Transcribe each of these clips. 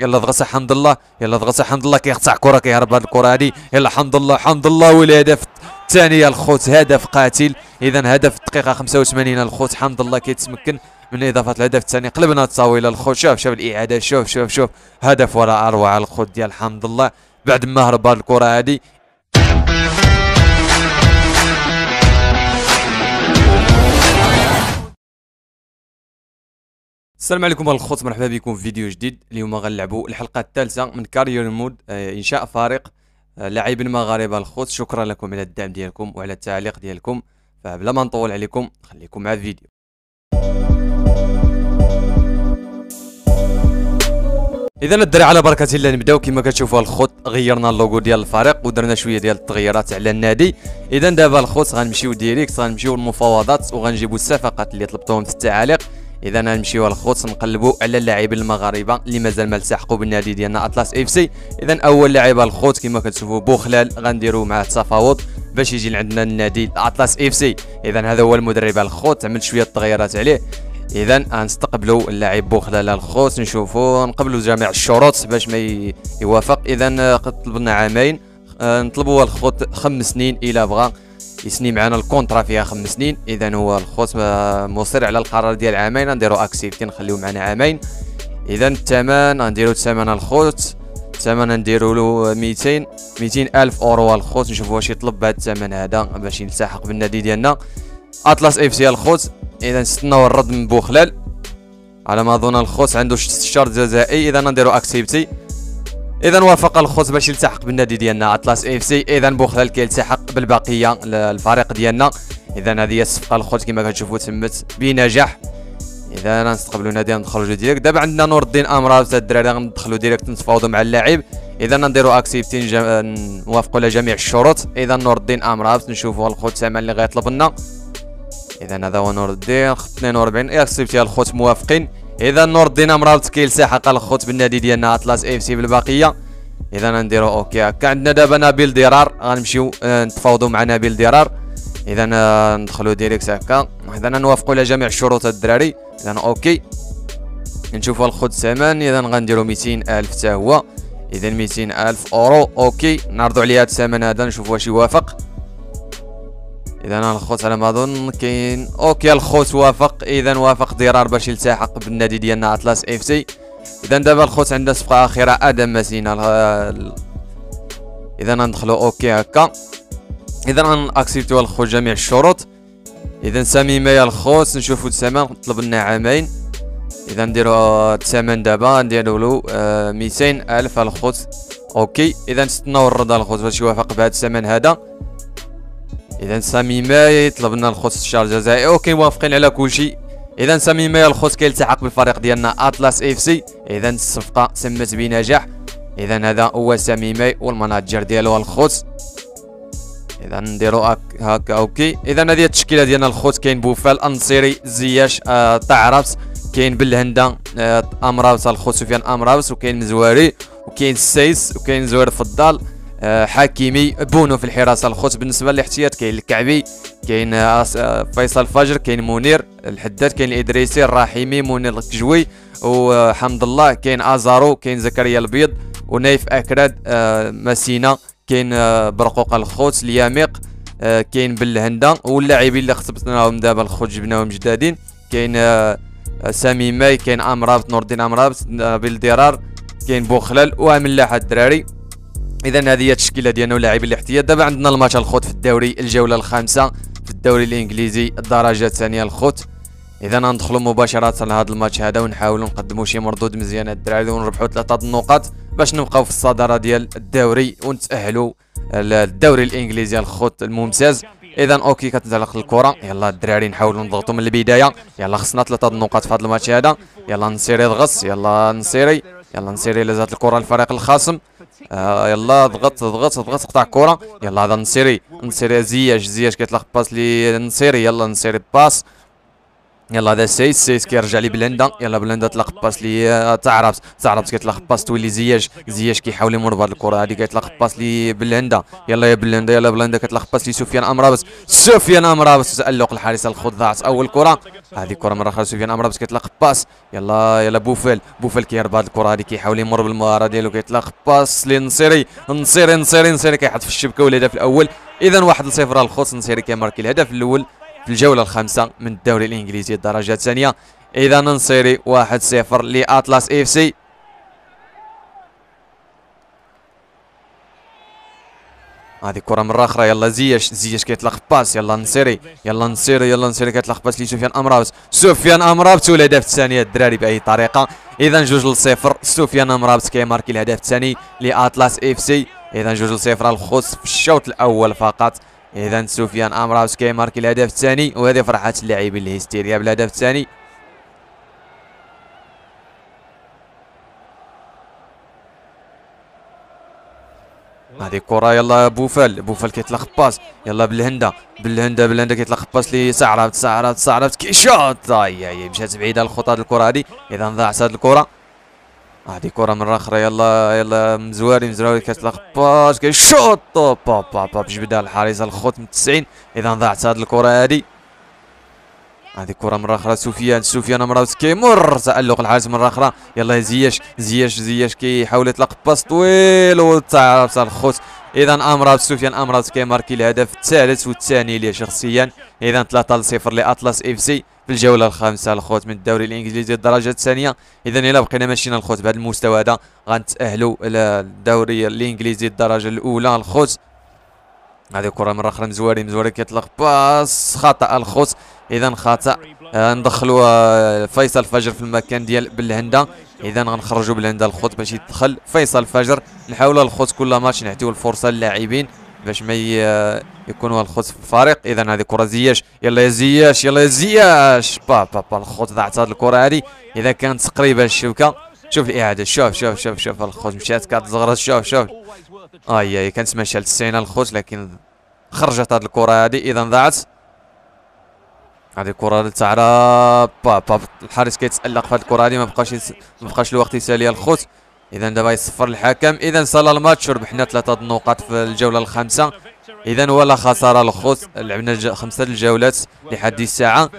يلا ضغط حمد الله يلا ضغط حمد الله كيقطع كره كيهرب هذه الكره هذه يلا حمد الله حمد الله والهدف الثاني الخوت هدف قاتل اذا هدف الدقيقه 85 الخوت حمد الله كيتمكن من اضافه الهدف الثاني قلبنا الطاوله الخوت شوف شوف الاعاده شوف شوف شوف هدف ولا اروع الخوت ديال حمد الله بعد ما هرب الكره هذه السلام عليكم الخوت مرحبا بكم في فيديو جديد اليوم غنلعبوا الحلقه الثالثه من كارير آه، مود انشاء فريق آه، لاعبين مغاربه الخوت شكرا لكم على الدعم ديالكم وعلى التعليق ديالكم فبلا ما نطول عليكم خليكم مع الفيديو اذا الدراري على بركه الله نبداو كما كتشوفوا الخوت غيرنا اللوغو ديال الفريق ودرنا شويه ديال التغييرات على النادي اذا دابا الخوت غنمشيو ديريكت غنمشيو للمفاوضات وغنجيبوا الصفقات اللي طلبتوهم في التعاليق اذا غنمشيو الخوص نقلبوا على اللاعبين المغاربه اللي مازال ما التحقوا بالنادي ديالنا اطلس اف سي اذا اول لاعب الخوت كما كتشوفوا بوخلال غنديروا معاه التفاوض باش يجي لعندنا النادي اطلس اف سي اذا هذا هو المدرب الخوت عملت شويه التغييرات عليه اذا غنستقبلوا اللاعب بوخلال الخوت نشوفوا نقبلوا جميع الشروط باش ما يوافق اذا طلبنا عامين آه، نطلبوا الخوت خمس سنين الى بغى يسني معنا الكونترا فيها خمس سنين اذا هو الخوت مصر على القرار ديال عامين نديرو اكسيبتي نخليو معنا عامين اذا الثمن نديرو الثمن الخوت الثمن نديرو له 200 200 الف اورو الخوت نشوفوا واش يطلب بهذا الثمن هذا باش يلتحق بالنادي ديالنا اطلس اف سي الخوت اذا نستناو الرد من بوخلال على ما اظن الخوت عنده 6 شهور جزائي اذا نديرو اكسيبتي اذا وافق الخوص باش يلتحق بالنادي ديالنا اطلس اف سي اذا بوخلال كيلتحق بالبقيه للفريق ديالنا اذا هذه هي الصفقه الخوت كما كتشوفوا تمت بنجاح اذا نستقبلوا نادي غندخلوا ديريكت دابا عندنا نور الدين امراض تاع الدراري غندخلوا ديريكت نتفاوضوا مع اللاعب اذا نديروا اكسبتي جم... نوافقوا على جميع الشروط اذا نور الدين امراض نشوفوا الخوت الثمن اللي غيطلب لنا اذا هذا هو نور الدين 42 اكسبتي الخوت موافقين اذا نور الدين مراوت كيل ساحه الخوت بالنادي ديالنا اطلس اف سي بالبقيه اذا نديرو اوكي هكا عندنا دابا نبيل درار غنمشيو آه، نتفاوضوا مع نبيل درار اذا آه، ندخلوا ديريكت هكا اذا نوافقوا على جميع الشروط الدراري اذا اوكي نشوفوا الخوت الثمن اذا غنديروا 200 الف حتى هو اذا 200 الف اورو اوكي نعرضوا عليه هذا الثمن هذا نشوف واش يوافق اذا انا الخوت على ما اظن كاين اوكي الخوت وافق اذا وافق درار باش يلتحق بالنادي ديالنا اطلس اف سي اذا دابا الخوت عندنا صفقه اخيره ادم مزينا اذا ندخلو اوكي هكا اذا غنأكسبتيو الخوت جميع الشروط اذا سامي مايا الخوت نشوفو الثمن طلب لنا عامين اذا نديرو الثمن دابا نديرو له آه، ميتين الف الخوت اوكي اذا نستناو الرضا الخوت باش يوافق بهذا الثمن هذا اذا سامي ماي يطلب لنا الخوت استشار جزائي اوكي موافقين على كل شيء اذا سامي ماي الخوت كيلتحق بالفريق ديالنا اطلس اف سي اذا الصفقه سمت بنجاح اذا هذا هو سامي ماي والمناجر ديالو الخوت اذا نديرو هكا اوكي اذا هذه التشكيله ديالنا الخوت كاين بوفال انصيري زياش آه تعرفت كاين بالهندا آه امراوس الخوت سفيان امراوس وكاين مزواري وكاين السيس وكاين زوير فضال آه، حكيمي بونو في الحراسه الخط بالنسبه للاحتياط كاين الكعبي كاين آه، آه، فيصل فجر كاين منير الحداد كاين الادريسي الرحيمي منير الكجوي وحمد الله كاين ازارو كاين زكريا البيض ونايف اكراد مسينا كاين برقوق الخوت الياميق كاين بالهندا واللاعبين اللي خصبتناهم دابا الخوت جبناهم جدادين كاين سامي ماي كاين امرابط نور الدين امرابط نبيل درار كاين بوخلال واملاح الدراري اذا هذه هي التشكيله ديالنا ولاعبي الاحتياط دابا عندنا الماتش الخوت في الدوري الجوله الخامسه في الدوري الانجليزي الدرجه الثانيه الخوت اذا غندخلوا مباشره لهذا الماتش هذا ونحاولوا نقدموا شي مردود مزيان الدراري ونربحوا ثلاثه النقاط باش نبقاو في الصداره ديال الدوري ونتاهلوا للدوري الانجليزي الخوت الممتاز اذا اوكي كتنزلق الكره يلا الدراري نحاولوا نضغطوا من البدايه يلا خصنا ثلاثه النقاط في هذا الماتش هذا يلا نسيري ضغط يلا نسيري يلا نسيري لازات الكره الفريق الخصم آه يلا ضغط ضغط ضغط قطع الكره يلا هذا نسيري نسيري زياش زياش كيطلق باس لنسيري يلا نسيري باس يلا هذا سيس سيس كيرجع لي بلندا يلا بلندا تلقى باس لي تاع آه، رابس تاع رابس كيتلقى باس تولي زياش زياش كيحاول يمر بهاد الكره هادي كيتلقى باس لي بلندا يلا يا بلندا يلا بلندا كتلقى باس لي سفيان امرابس سفيان امرابس تالق الحارس الخضاع اول كره هذه كره مره اخرى سفيان امرابس كيتلقى باس يلا يلا بوفال بوفال كيهرب هاد الكره هادي كيحاول يمر بالمهاره ديالو كيتلقى باس لنصيري نصيري نصيري نصيري كيحط في الشبكه والهدف الاول اذا 1 0 الخوص نصيري كيماركي الهدف الاول في الجولة الخامسة من الدوري الإنجليزي الدرجة الثانية إذا نصيري 1-0 لأطلس إف سي هذه كره مره اخرى يلا زياش زياش كيطلق باس يلا نصيري يلا نصيري يلا نصيري كيطلق باس لسفيان أمرابس سفيان امراوت والهدف الثاني الدراري باي طريقه اذا جوج لصفر سفيان أمرابس كيماركي الهدف الثاني لاطلس اف سي اذا جوج لصفر الخص في الشوط الاول فقط اذا سفيان امراوسكي مارك الهدف الثاني وهذه فرحه اللاعبين الهستيريا بالهدف الثاني هذه كرة يلا بوفال بوفال كيطلق باس يلا بالهنده بالهنده بالهنده كيطلق باس سعرات سعرات كي كيشوط اي اي مشات بعيدة الخطى هذه الكرة هذه اذا ضاعت هذه الكرة هادي كره من اخرى يلا يلا مزواري مزراوي كتلقى باش كيشوط با با با جبدها الحارس الخوت من 90 اذا ضاعت هاد الكره هادي هذه كره مره اخرى سفيان سفيان مراوت كيمر تالق الحارس مره اخرى يلا زياش زياش زياش كيحاول يطلق باس طويل وتعرف الخوت اذا امر سفيان امراوت كيماركي الهدف الثالث والثاني ليه شخصيا اذا 3 0 لاطلس اف سي في الجوله الخامسه الخوت من الدوري الانجليزي الدرجه الثانيه اذا الا بقينا ماشيين الخوت بهذا المستوى هذا غنتاهلوا للدوري الانجليزي الدرجه الاولى الخوت هذه كره مره اخرى مزواري مزواري كيطلق باس خطا الخوت اذا خطا ندخلوا آه، فيصل فجر في المكان ديال بالهندا اذا غنخرجوا بالهندا الخوت باش يدخل فيصل فجر نحاولوا الخوت كل ماتش نعطيو الفرصه للاعبين باش ما يكون الخوت في الفريق اذا هذه كره زياش يلا يا زياش يلا يا زياش با با با الخوت ضاعت هذه الكره هذه اذا كانت قريبه الشبكه شوف الاعاده شوف شوف شوف شوف الخوت مشات كتزغرس شوف شوف اي اي كانت ماشيه 90 الخوت لكن خرجت هذه الكره هذه اذا ضاعت هذه الكره تاع با با الحارس كيتالق في هذه الكره هذه ما بقاش ما بقاش الوقت يسالي الخوت اذا دابا يصفر الحكم اذا سال الماتش ربحنا ثلاثه النقاط في الجوله الخامسه اذا ولا خساره الخوس لعبنا خمسه الجولات لحد الساعه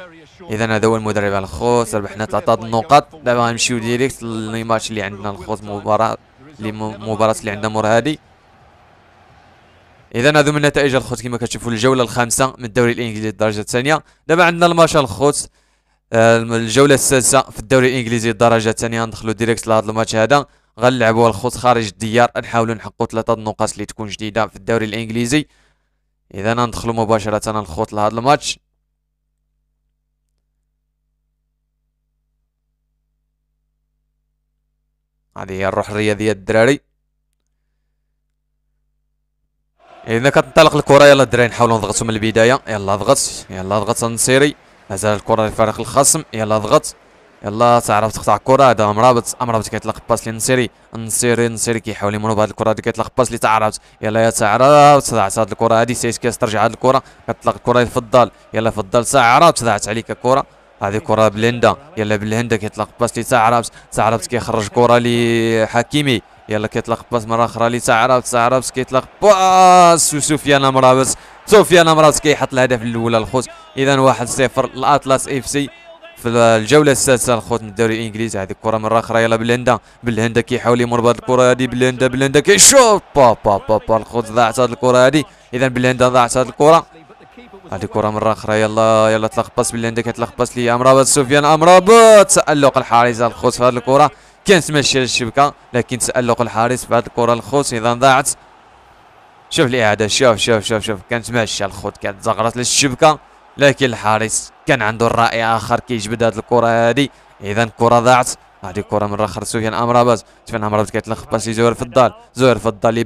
اذا هذا هو المدرب الخوس ربحنا ثلاثه النقاط دابا غنمشيو ديريكت للماتش اللي عندنا الخوس مباراه اللي مباراه اللي عندنا هادي اذا هذو من نتائج الخوت كما كتشوفوا الجوله الخامسه من الدوري الانجليزي الدرجه الثانيه دابا عندنا الماتش الخوت آه، الجوله السادسه في الدوري الانجليزي الدرجه الثانيه ندخلوا ديريكت لهذا الماتش هذا غنلعبوها الخوت خارج الديار نحاولوا نحققوا ثلاثه النقاط اللي تكون جديده في الدوري الانجليزي اذا ندخلوا مباشره الخوت لهذا الماتش هذه هي الروح الرياضيه الدراري اذا كتنطلق الكره يلا الدراري نحاولوا نضغطوا من البدايه يلا ضغط يلا ضغط النصيري مازال الكره لفريق الخصم يلا ضغط يلا تعرف تقطع الكره هذا مرابط مرابط كيطلق باس للنصيري النصيري النصيري كيحاول يمر بهذه الكره هذه كيطلق باس لتعرف يلا يا تعرف تضعت هذه الكره هذه سيس كيسترجع هذه الكره كتطلق الكره لفضال يلا فضال تعرف تضعت عليك الكره هذه كره بلندا يلا بلندا كيطلق باس لتعرف تعرف كيخرج كره لحكيمي يلا كيطلق باس مره اخرى لتعرف تعرف كيطلق باس وسفيان مرابط سفيان مرابط كيحط الهدف الاول الخوت اذا 1-0 الاطلس اف سي في الجوله السادسه الخوت من الدوري الانجليزي هذه الكره مره اخرى يلا بالهندا بالهندا كيحاول يمر بهذه الكره هذه بالهندا بالهندا كيشوط با با با با الخوت ضاعت هذه الكره هذه اذا بالهندا ضاعت هذه الكره هذه الكره مره اخرى يلا يلا تلخبص بالهندا كتلخبص لي امرابط سفيان امرابط تالق الحارس الخوت في هذه الكره كانت ماشيه للشبكه لكن تالق الحارس في هذه الكره الخوت اذا ضاعت شوف الاعاده شوف شوف شوف شوف كانت ماشيه الخوت كانت زغرت للشبكه لكن الحارس كان عنده الرأي آخر كيجبد هذه الكرة هذه إذا كرة ضاعت هذه كرة من رخر سفيان امرابط سفيان امرابط كيتلخ باس لزهير في الدار زهير في الدار اللي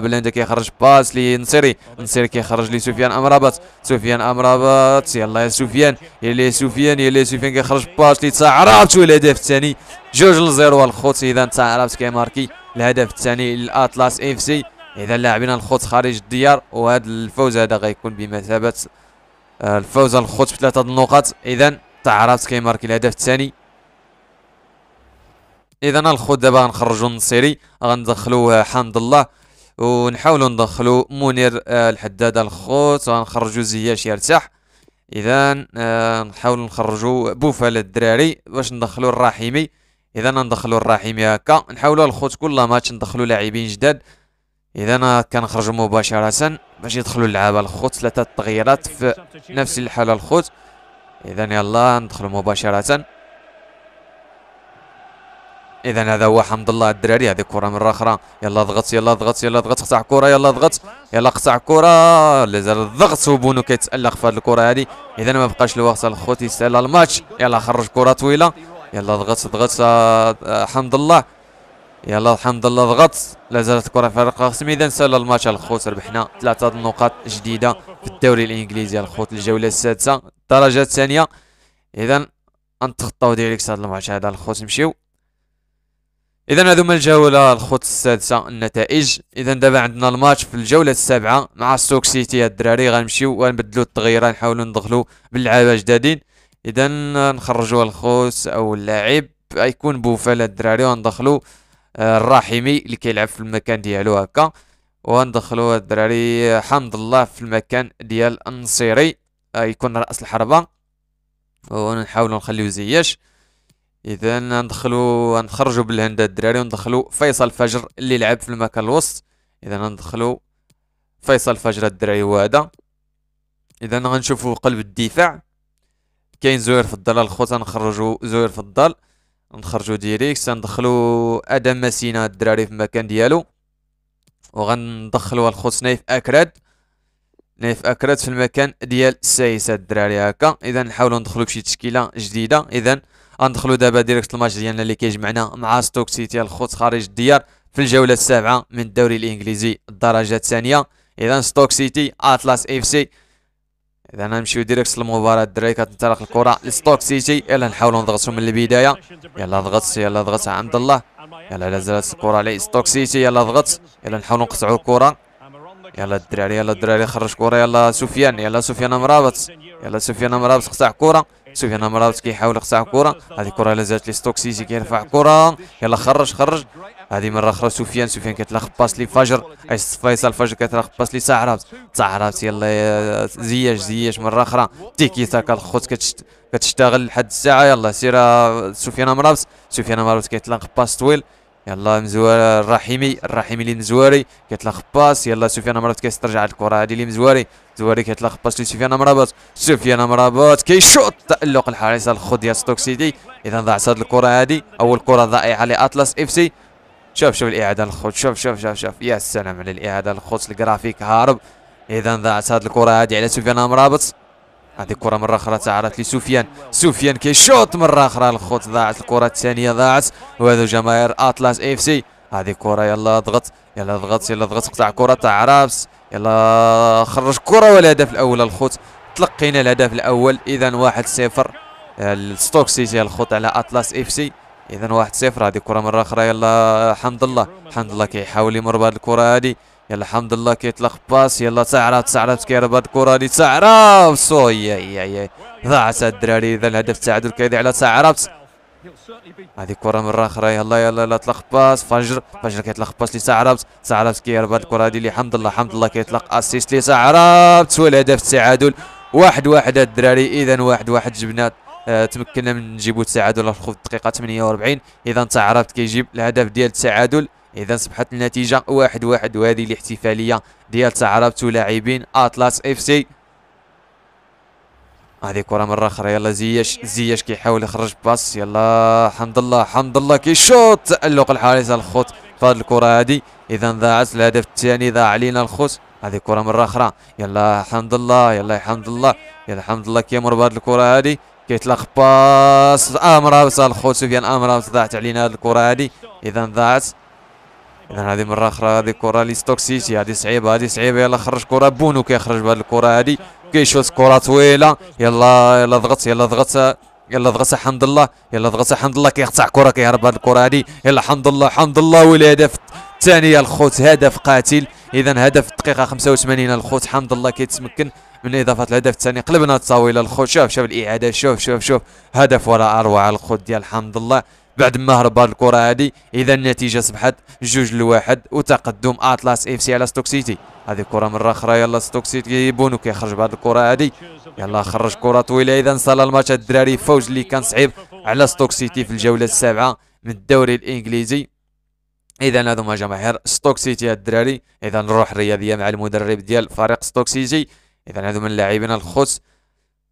بلندا كيخرج باس لنصيري نصيري كيخرج لسفيان امرابط سفيان امرابط يلا يا سفيان يلا يا سفيان يلا يا سفيان كيخرج باس لتعرابت والهدف الثاني جوج لزيرو الخوت إذا تعرابت كيماركي الهدف الثاني للأطلس إف سي إذا لاعبين الخوت خارج الديار وهذا الفوز هذا غيكون بمثابة آه، الفوز الخوت بثلاثه النقط اذا تعرفت كيماركي الهدف الثاني اذا الخوت دابا غنخرجو النصيري غندخلو آه، حمد الله ونحاولوا ندخلوا منير آه، الحداد الخوت غنخرجوا زياش يرتاح اذا نحاولوا نخرجوا بوفال الدراري باش ندخلوا الرحيمي اذا ندخلوا الرحيمي هكا نحاولوا الخوت كل ماتش ندخلوا لاعبين جداد اذا كنخرجوا مباشره باش يدخلوا اللعابه الخوت ثلاثه التغييرات في نفس الحاله الخوت اذا يلا ندخلوا مباشره اذا هذا هو حمد الله الدراري هذه كره مره اخرى يلا ضغط يلا ضغط يلا ضغط قطع كره يلا ضغط يلا قطع كره لازال الضغط وبونو كيتالق في هذه الكره هذه اذا ما بقاش الوقت الخوت يستاهل الماتش يلا خرج كره طويله يلا ضغط ضغط آه، آه، حمد الله يلا الحمد لله ضغط لا زالت الكره في فريق خصم اذا سال الماتش الخوت ربحنا ثلاثه النقاط جديده في الدوري الانجليزي الخوت الجوله السادسه الدرجه الثانيه اذا انتخطاو ديريكت هذا الماتش هذا الخوت نمشيو اذا هذو هما الجوله الخوت السادسه النتائج اذا دابا عندنا الماتش في الجوله السابعه مع ستوك سيتي الدراري غنمشيو ونبدلو التغييرات نحاولو ندخلو باللعابه جدادين اذا نخرجوا الخوت او اللاعب غيكون بوفال الدراري وندخلو آه، الرحيمي اللي كيلعب في المكان ديالو هكا وندخلوا الدراري حمد الله في المكان ديال النصيري آه، يكون راس الحربه ونحاولوا نخليو زياش اذا ندخلوا نخرجوا بالهند الدراري وندخلوا فيصل فجر اللي لعب في المكان الوسط اذا ندخلوا فيصل فجر الدراري هو اذا غنشوفوا قلب الدفاع كاين زوير الضل الخوت نخرجوا زوير الضل نخرجوا ديريكت ندخلوا ادم ماسينا الدراري في المكان ديالو وغندخلوا الخوت نايف اكراد نايف اكراد في المكان ديال السايسه الدراري هكا اذا نحاولوا ندخلوا بشي تشكيله جديده اذا غندخلوا دابا ديريكت الماتش ديالنا اللي كيجمعنا مع ستوك سيتي الخوت خارج الديار في الجوله السابعه من الدوري الانجليزي الدرجه الثانيه اذا ستوك سيتي اتلاس اف سي اذا نمشيو ديريكت للمباراه الدراري كتنطلق الكره لستوك سيتي يلا نحاولوا نضغطوا من البدايه يلا ضغط يلا ضغط عبد الله يلا لازالت الكره على ستوك سيتي يلا ضغط يلا نحاولوا نقطعوا الكره يلا الدراري يلا الدراري خرج كره يلا سفيان يلا سفيان مرابط يلا سفيان مرابط قطع كره سفيان مراوتي كيحاول يقطع كره هذه كره لازالت لستوكسيزي كيرفع كره يلا خرج خرج هذه مره اخرى سفيان سفيان كتلاخ باس لفجر فيصل فجر كتلاخ باس لسعرابت سعرات يلا زياش زياش مره اخرى تيكي تاكا الخوت كتشت كتشتغل لحد الساعه يلا سير سفيان مراوت سفيان مراوت كيتلاقى باس طويل يلا مزوار الرحيمي الرحيمي لمزواري كيطلق باس يلا سفيان مرابط كيسترجع الكره هذه لمزواري زواري كيطلق باس لسفيان مرابط سفيان مرابط كيشوط تالق الحارس الخو ديال ستوك سيتي اذا ضاعت هذه الكره هذه اول كره ضائعه لاطلس اف سي شوف شوف الاعاده الخوت شوف شوف شوف شوف يا سلام على الاعاده الخوت الجرافيك هارب اذا ضاعت هذه الكره هذه على سفيان مرابط هذه كرة مرة أخرى تعرضت لسفيان سفيان كيشوط مرة أخرى الخوت ضاعت الكرة الثانية ضاعت وهذا جماهير أطلس إف سي هذه كرة يلا ضغط يلا ضغط يلا ضغط قطع كرة تاع عرابس يلا خرج كرة والهدف الأول الخوت تلقينا الهدف الأول إذا واحد صفر الستوك سيتي الخوت على أطلس إف سي إذا واحد صفر هذه كرة مرة أخرى يلا حمد الله حمد الله كيحاول يمر بهذه الكرة هذه يلا حمد الله كيتلخ باس يلا تعرف تعرف كيربط الكره لتعرف سوي يا يا ضاعت الدراري اذا الهدف التعادل كيدي على تعرف هذه كره مره اخرى يلا يلا لا تلخ باس فجر فجر كيتلخ باس لتعرف تعرف كيربط الكره هذه لحمد الله حمد الله كيطلق اسيست لتعرف والهدف التعادل واحد واحد الدراري اذا واحد واحد جبنا آه تمكنا من نجيبو التعادل في الدقيقه 48 اذا تعرفت كيجيب الهدف ديال التعادل اذا صبحت النتيجه واحد واحد وهذه الاحتفاليه ديال تعربت لاعبين اطلس اف سي هذه كره مره اخرى يلا زياش زياش كيحاول يخرج باس يلا حمد الله حمد الله كيشوط تالق الحارس الخط في هذه الكره هذه اذا ضاعت الهدف الثاني ضاع علينا الخط هذه كره مره اخرى يلا حمد الله يلا الحمد الله يلا حمد الله كيمر بهذه الكره هذه كيتلاق باس امراوس الخوت سفيان امراوس ضاعت علينا هذه الكره هذه اذا ضاعت اذا هذه مره اخرى هذه كره لستوك سيتي هذه صعيبه هذه صعيبه يلا خرج كره بونو كيخرج بهذه الكره هذه كيشوت كره طويله يلا يلا ضغط يلا ضغط يلا ضغط حمد الله يلا ضغط حمد الله كيقطع كره كيهرب هذه الكره هذه يلا حمد الله حمد الله والهدف الثاني الخوت هدف قاتل اذا هدف الدقيقه 85 الخوت حمد الله كيتمكن من اضافه الهدف الثاني قلبنا التصاويل الخوت شوف شوف الاعاده شوف شوف شوف هدف وراء اروع الخوت ديال حمد الله بعد ما هرب هاد الكره هادي اذا النتيجه صبحت جوج لواحد وتقدم اتلاس اف سي على ستوك سيتي هذه كره مره اخرى يلا ستوك سيتي كيبونو كيخرج بهاد الكره هادي يلا خرج كره طويله اذا صال الماتش الدراري فوز اللي كان صعيب على ستوك سيتي في الجوله السابعه من الدوري الانجليزي اذا ما جماهير ستوك سيتي الدراري اذا الروح الرياضيه مع المدرب ديال فريق ستوك سيتي اذا من اللاعبين الخص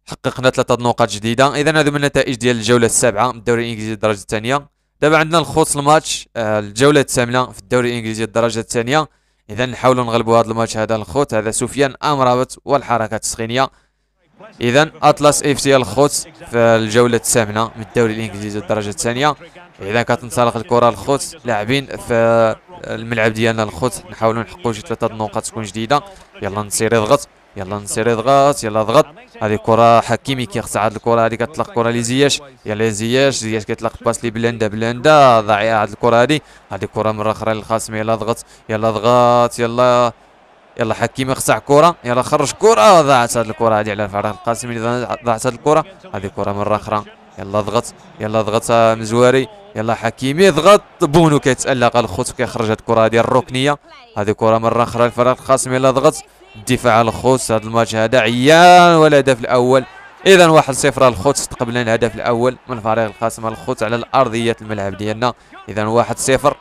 حققنا ثلاثه نقاط جديده اذا هذو من النتائج ديال الجوله السابعه من الدوري الانجليزي الدرجه الثانيه دابا عندنا الخوص الماتش آه، الجوله الثامنه في الدوري الانجليزي الدرجه الثانيه اذا نحاولوا نغلبوا هذا الماتش هذا الخوت هذا سفيان امرابط والحركه التسخينيه اذا اطلس اف سي الخوت في الجوله الثامنه من الدوري الانجليزي الدرجه الثانيه اذا كتنطلق الكره الخوت لاعبين في الملعب ديالنا الخوت نحاولوا نحققوا شي ثلاثه نقاط تكون جديده يلا نسير يضغط يلا نسير ضغط يلا ضغط هذه كره حكيمي كيخص هذه الكره هذه كتطلق كره لزياش يلا زياش زياش كيطلق باس لبلندا بلندا ضايعه هذه الكره هذه هذه كره مره اخرى للخصم يلا ضغط يلا ضغط يلا يلا حكيمي خصع كره يلا خرج كره ضاعت هذه الكره هذه على فرح القاسم ضاعت هذه الكره هذه كره مره اخرى يلا ضغط يلا ضغط آه، مزواري يلا حكيمي ضغط بونو كيتألق الخوت كيخرج هذه الكره هذه الركنيه هذه كره مره اخرى للفريق القاسم يلا ضغط الدفاع على هذا الماتش هذا عيان والهدف الاول اذا واحد صفر الخوت تقبلنا الهدف الاول من فريق القاسم الخوت على الارضيه الملعب ديالنا اذا واحد صفر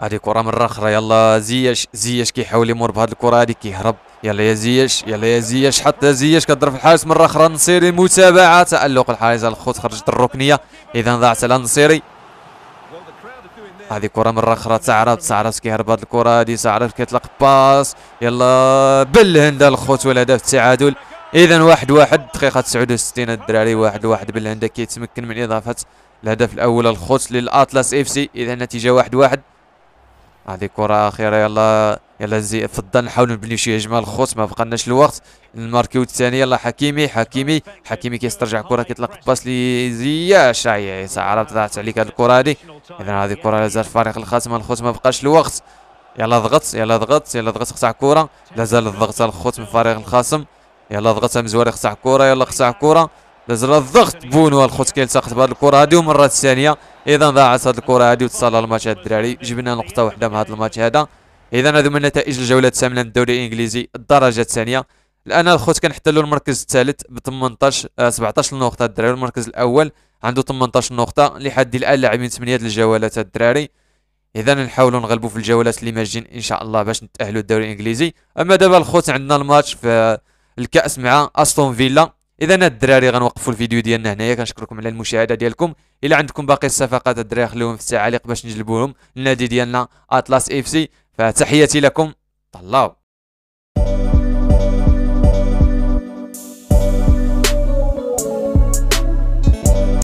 هذه كره مره اخرى يلا زياش زياش كيحاول يمر بهذه الكره هذه كيهرب يلا يا زياش يلا يا زياش حتى زياش كضرب الحارس مره اخرى النصيري متابعه تالق الحارس الخوت خرجت الركنيه اذا ضاعت على النصيري هذه كره مره اخرى تعرض تعرض كيهرب هذه الكره هذه تعرض كيطلق باس يلا بالهند الخوت والهدف التعادل اذا واحد واحد دقيقه 69 الدراري واحد واحد بالهند كيتمكن من اضافه الهدف الاول الخوت للاطلس اف سي اذا النتيجه واحد واحد هذه كرة أخيرة يلا يلا زي في الظل نحاولوا نبنيو شي هجمة الخوص ما بقالناش الوقت الماركيو الثاني يلا حكيمي حكيمي حكيمي كيسترجع كرة كيطلق باس لزياش هي عرفت ضاعت عليك هذه الكرة هذه إذا هذه الكرة لازال فريق الخاتمة الخوص ما بقاش الوقت يلا ضغط يلا ضغط يلا ضغط قطع كرة لازال الضغط الخوص من فريق الخصم يلا ضغط مزوري قطع كرة يلا قطع كرة داز الضغط بونو الخوت كيلتقط بهذه الكره هذه ومره ثانيه اذا ضاعت هذه الكره هذه وتصلى الماتش هاد الدراري جبنا نقطه واحده من هذا الماتش هذا اذا هذو من نتائج الجوله الثامنه من الدوري الانجليزي الدرجه الثانيه الان الخوت كنحتلوا المركز الثالث ب 18 آه 17 نقطه الدراري المركز الاول عنده 18 نقطه لحد الان لاعبين 8 الجولات الدراري اذا نحاولوا نغلبوا في الجولات اللي ماجين ان شاء الله باش نتاهلوا الدوري الانجليزي اما دابا الخوت عندنا الماتش في الكاس مع استون فيلا اذا الدراري غنوقفوا الفيديو ديالنا هنايا كنشكركم على المشاهده ديالكم الا عندكم باقي الصفقات الدراري خلوهم في التعاليق باش نجلبوهم للنادي ديالنا اطلس اف سي فتحياتي لكم طلاو